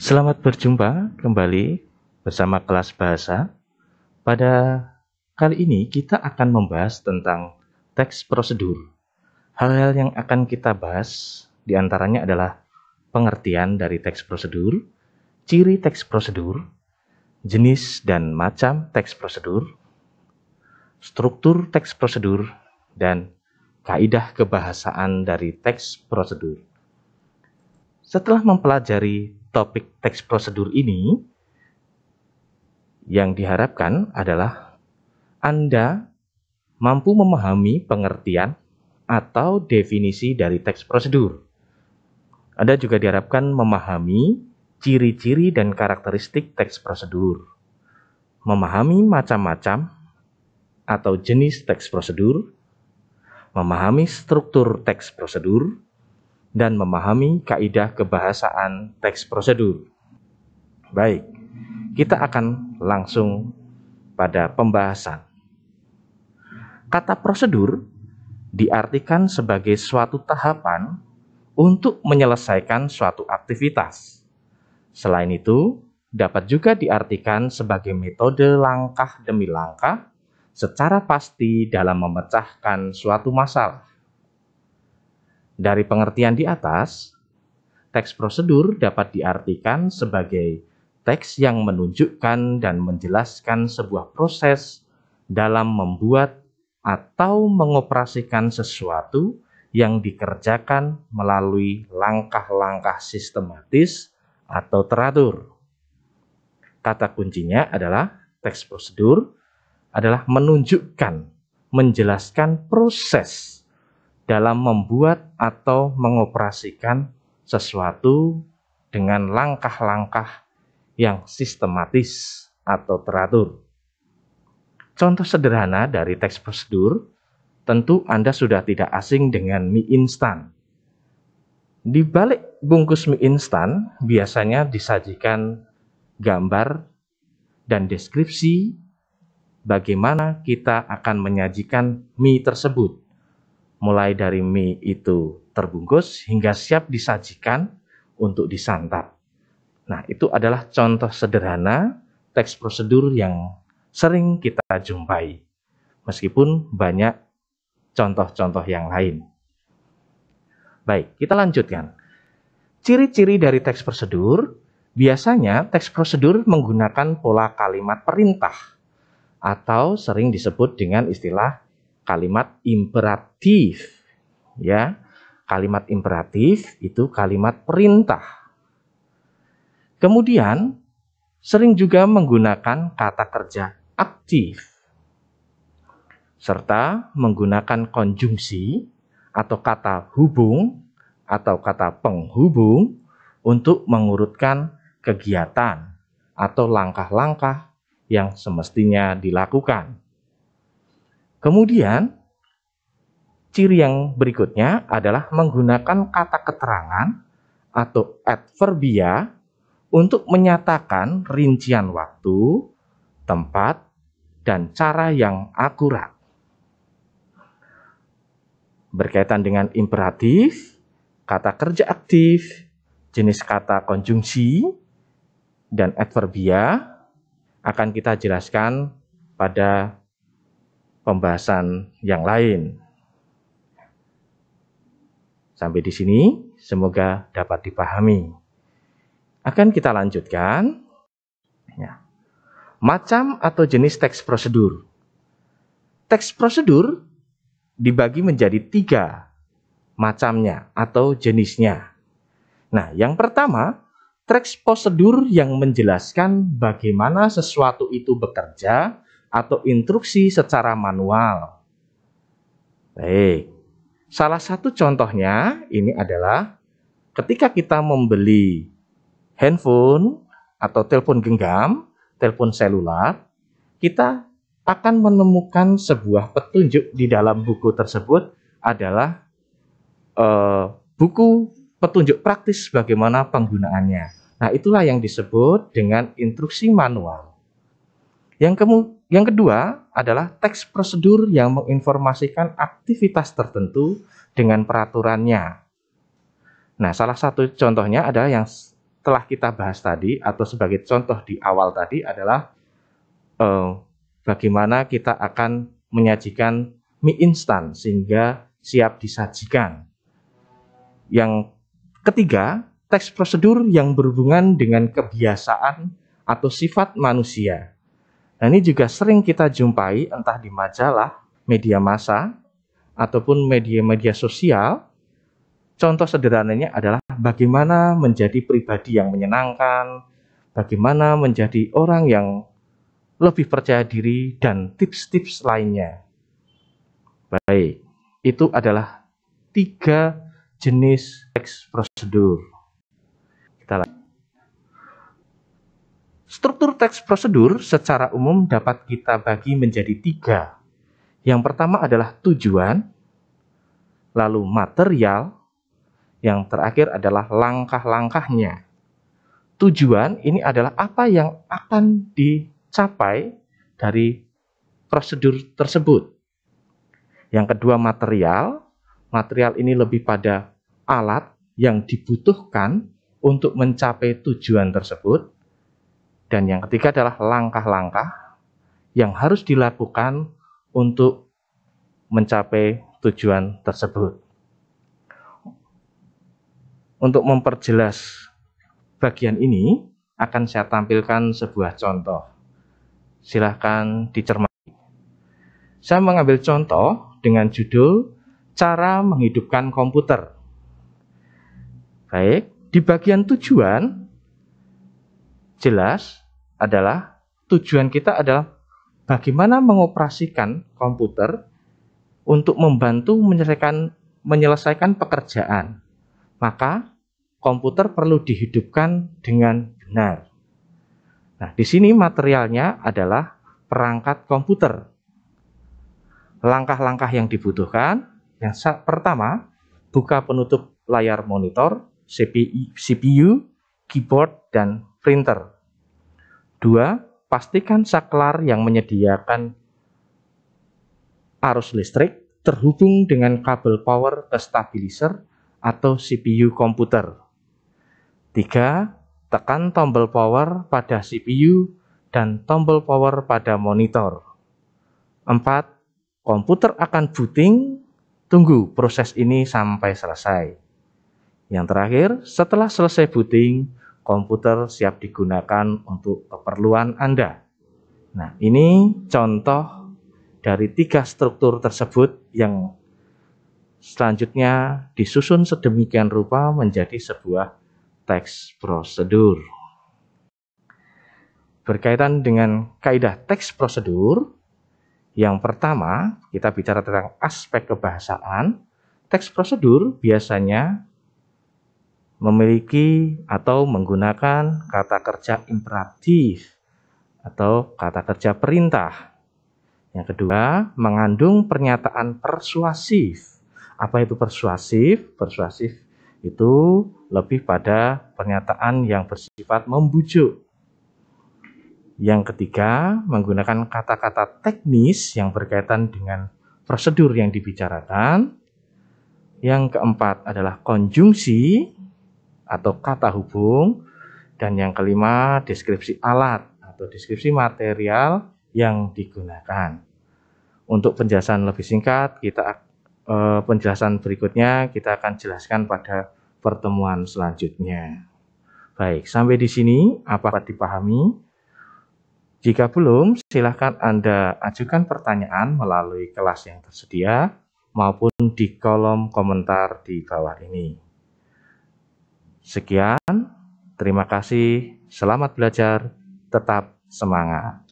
Selamat berjumpa kembali bersama kelas bahasa. Pada kali ini kita akan membahas tentang teks prosedur. Hal-hal yang akan kita bahas diantaranya adalah pengertian dari teks prosedur, ciri teks prosedur, jenis dan macam teks prosedur, struktur teks prosedur, dan kaidah kebahasaan dari teks prosedur. Setelah mempelajari topik teks prosedur ini, yang diharapkan adalah Anda mampu memahami pengertian atau definisi dari teks prosedur. Anda juga diharapkan memahami ciri-ciri dan karakteristik teks prosedur, memahami macam-macam atau jenis teks prosedur, memahami struktur teks prosedur, dan memahami kaidah kebahasaan teks prosedur. Baik, kita akan langsung pada pembahasan. Kata prosedur diartikan sebagai suatu tahapan untuk menyelesaikan suatu aktivitas. Selain itu, dapat juga diartikan sebagai metode langkah demi langkah secara pasti dalam memecahkan suatu masalah. Dari pengertian di atas, teks prosedur dapat diartikan sebagai teks yang menunjukkan dan menjelaskan sebuah proses dalam membuat atau mengoperasikan sesuatu yang dikerjakan melalui langkah-langkah sistematis atau teratur. Kata kuncinya adalah teks prosedur adalah menunjukkan, menjelaskan proses dalam membuat atau mengoperasikan sesuatu dengan langkah-langkah yang sistematis atau teratur. Contoh sederhana dari teks prosedur, tentu Anda sudah tidak asing dengan mie instan. Di balik bungkus mie instan biasanya disajikan gambar dan deskripsi bagaimana kita akan menyajikan mie tersebut mulai dari mie itu terbungkus hingga siap disajikan untuk disantap. Nah, itu adalah contoh sederhana teks prosedur yang sering kita jumpai, meskipun banyak contoh-contoh yang lain. Baik, kita lanjutkan. Ciri-ciri dari teks prosedur biasanya teks prosedur menggunakan pola kalimat perintah atau sering disebut dengan istilah kalimat imperatif ya. Kalimat imperatif itu kalimat perintah. Kemudian sering juga menggunakan kata kerja aktif serta menggunakan konjungsi atau kata hubung atau kata penghubung untuk mengurutkan kegiatan atau langkah-langkah yang semestinya dilakukan. Kemudian, ciri yang berikutnya adalah menggunakan kata keterangan atau adverbia untuk menyatakan rincian waktu, tempat, dan cara yang akurat. Berkaitan dengan imperatif, kata kerja aktif, jenis kata konjungsi, dan adverbia akan kita jelaskan pada pembahasan yang lain. Sampai di sini, semoga dapat dipahami. Akan kita lanjutkan. Ya. Macam atau jenis teks prosedur. Teks prosedur dibagi menjadi tiga macamnya atau jenisnya. Nah, yang pertama, teks prosedur yang menjelaskan bagaimana sesuatu itu bekerja atau instruksi secara manual. Baik. Salah satu contohnya ini adalah ketika kita membeli handphone atau telepon genggam, telepon seluler, kita akan menemukan sebuah petunjuk di dalam buku tersebut adalah eh, buku petunjuk praktis bagaimana penggunaannya. Nah, itulah yang disebut dengan instruksi manual. Yang, kemu yang kedua adalah teks prosedur yang menginformasikan aktivitas tertentu dengan peraturannya. Nah, salah satu contohnya adalah yang telah kita bahas tadi atau sebagai contoh di awal tadi adalah eh, bagaimana kita akan menyajikan mie instan sehingga siap disajikan. Yang ketiga, teks prosedur yang berhubungan dengan kebiasaan atau sifat manusia. Nah ini juga sering kita jumpai entah di majalah, media massa, ataupun media-media sosial. Contoh sederhananya adalah bagaimana menjadi pribadi yang menyenangkan, bagaimana menjadi orang yang lebih percaya diri, dan tips-tips lainnya. Baik, itu adalah tiga jenis teks prosedur. Kita lanjut. Struktur teks prosedur secara umum dapat kita bagi menjadi tiga. Yang pertama adalah tujuan, lalu material, yang terakhir adalah langkah-langkahnya. Tujuan ini adalah apa yang akan dicapai dari prosedur tersebut. Yang kedua material, material ini lebih pada alat yang dibutuhkan untuk mencapai tujuan tersebut. Dan yang ketiga adalah langkah-langkah yang harus dilakukan untuk mencapai tujuan tersebut. Untuk memperjelas bagian ini, akan saya tampilkan sebuah contoh. Silahkan dicermati. Saya mengambil contoh dengan judul Cara Menghidupkan Komputer. Baik, di bagian tujuan, jelas adalah tujuan kita adalah bagaimana mengoperasikan komputer untuk membantu menyelesaikan menyelesaikan pekerjaan. Maka komputer perlu dihidupkan dengan benar. Nah, di sini materialnya adalah perangkat komputer. Langkah-langkah yang dibutuhkan, yang pertama, buka penutup layar monitor, CPU, keyboard, dan printer. Dua, pastikan saklar yang menyediakan arus listrik terhubung dengan kabel power ke stabilizer atau CPU komputer. Tiga, Tekan tombol power pada CPU dan tombol power pada monitor. Empat, Komputer akan booting, tunggu proses ini sampai selesai. Yang terakhir, setelah selesai booting, komputer siap digunakan untuk keperluan Anda. Nah, ini contoh dari tiga struktur tersebut yang selanjutnya disusun sedemikian rupa menjadi sebuah teks prosedur. Berkaitan dengan kaidah teks prosedur, yang pertama kita bicara tentang aspek kebahasaan. Teks prosedur biasanya memiliki atau menggunakan kata kerja imperatif atau kata kerja perintah. Yang kedua, mengandung pernyataan persuasif. Apa itu persuasif? Persuasif itu lebih pada pernyataan yang bersifat membujuk. Yang ketiga, menggunakan kata-kata teknis yang berkaitan dengan prosedur yang dibicarakan. Yang keempat adalah konjungsi atau kata hubung dan yang kelima deskripsi alat atau deskripsi material yang digunakan. Untuk penjelasan lebih singkat, kita eh, penjelasan berikutnya kita akan jelaskan pada pertemuan selanjutnya. Baik, sampai di sini apa dipahami? Jika belum, silahkan Anda ajukan pertanyaan melalui kelas yang tersedia maupun di kolom komentar di bawah ini. Sekian, terima kasih, selamat belajar, tetap semangat.